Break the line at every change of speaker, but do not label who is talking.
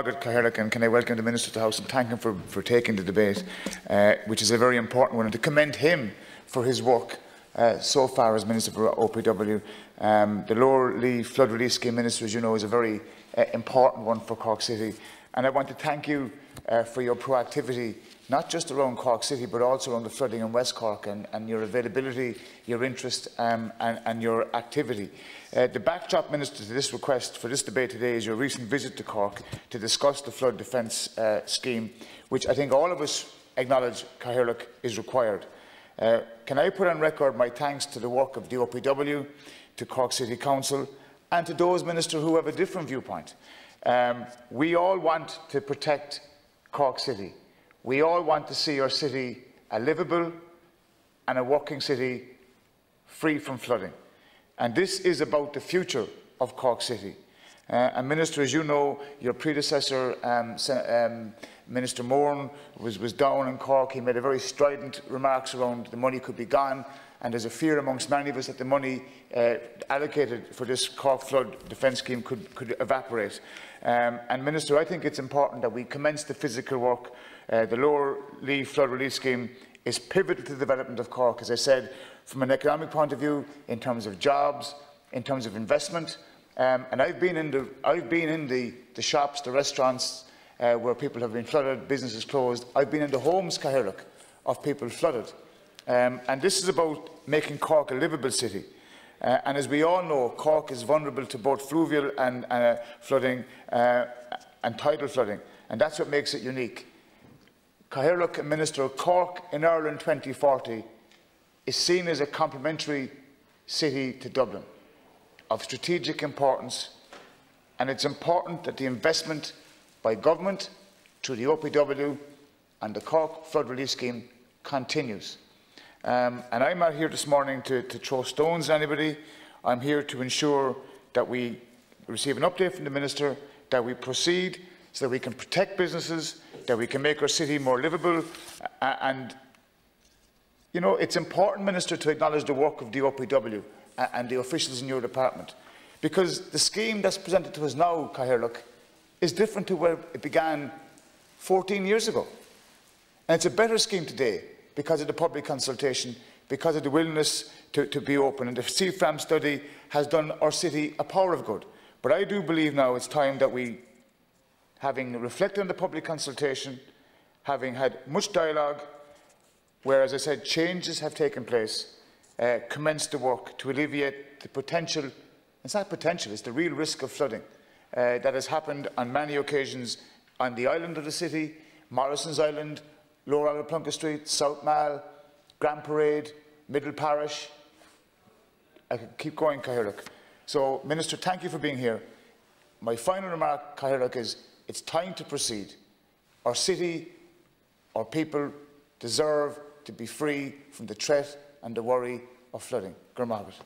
Margaret Cahirlican, can I welcome the Minister to the House and thank him for, for taking the debate, uh, which is a very important one, and to commend him for his work uh, so far as Minister for OPW. Um, the Lower Lee Flood Relief Scheme Minister, as you know, is a very uh, important one for Cork City. And I want to thank you uh, for your proactivity not just around Cork City, but also around the flooding in West Cork and, and your availability, your interest um, and, and, your activity. Uh, the backdrop, Minister, to this request for this debate today is your recent visit to Cork to discuss the flood defence uh, scheme, which I think all of us acknowledge, is required. Uh, can I put on record my thanks to the work of the OPW, to Cork City Council and to those, Minister, who have a different viewpoint. Um, we all want to protect Cork City. We all want to see our city a livable and a working city free from flooding. And this is about the future of Cork City. Uh, and Minister, as you know, your predecessor, um, um, Minister Moran, was, was down in Cork. He made a very strident remarks around the money could be gone and there's a fear amongst many of us that the money uh, allocated for this Cork flood defence scheme could, could evaporate. Um, and Minister, I think it's important that we commence the physical work. Uh, the Lower Lee Flood Relief Scheme is pivotal to the development of Cork, as I said, from an economic point of view, in terms of jobs, in terms of investment. Um, and I've been in, the, I've been in the, the shops, the restaurants, uh, where people have been flooded, businesses closed. I've been in the homes, Cahirlock, of people flooded. Um, and this is about making Cork a livable city. Uh, and as we all know, Cork is vulnerable to both fluvial and uh, flooding uh, and tidal flooding. And that's what makes it unique. Cahirlock, Minister of Cork in Ireland 2040, is seen as a complementary city to Dublin of strategic importance. And it's important that the investment by government through the OPW and the Cork Flood Relief Scheme continues. Um, and I'm not here this morning to, to throw stones at anybody. I'm here to ensure that we receive an update from the Minister, that we proceed so that we can protect businesses, that we can make our city more livable. And, you know, it's important, Minister, to acknowledge the work of the OPW and the officials in your department. Because the scheme that's presented to us now, Cahirlock, is different to where it began 14 years ago. And it's a better scheme today because of the public consultation, because of the willingness to, to be open. And the CFRAM study has done our city a power of good. But I do believe now it's time that we, having reflected on the public consultation, having had much dialogue, where, as I said, changes have taken place, uh, commence the work to alleviate the potential, it's not potential, it's the real risk of flooding uh, that has happened on many occasions on the island of the city, Morrison's Island, Lower Isle of Plunker Street, South Mall, Grand Parade, Middle Parish. I can keep going, Cahirak. So, Minister, thank you for being here. My final remark, Cahirak, is it's time to proceed. Our city, our people deserve to be free from the threat and the worry of flooding. Gramargaret.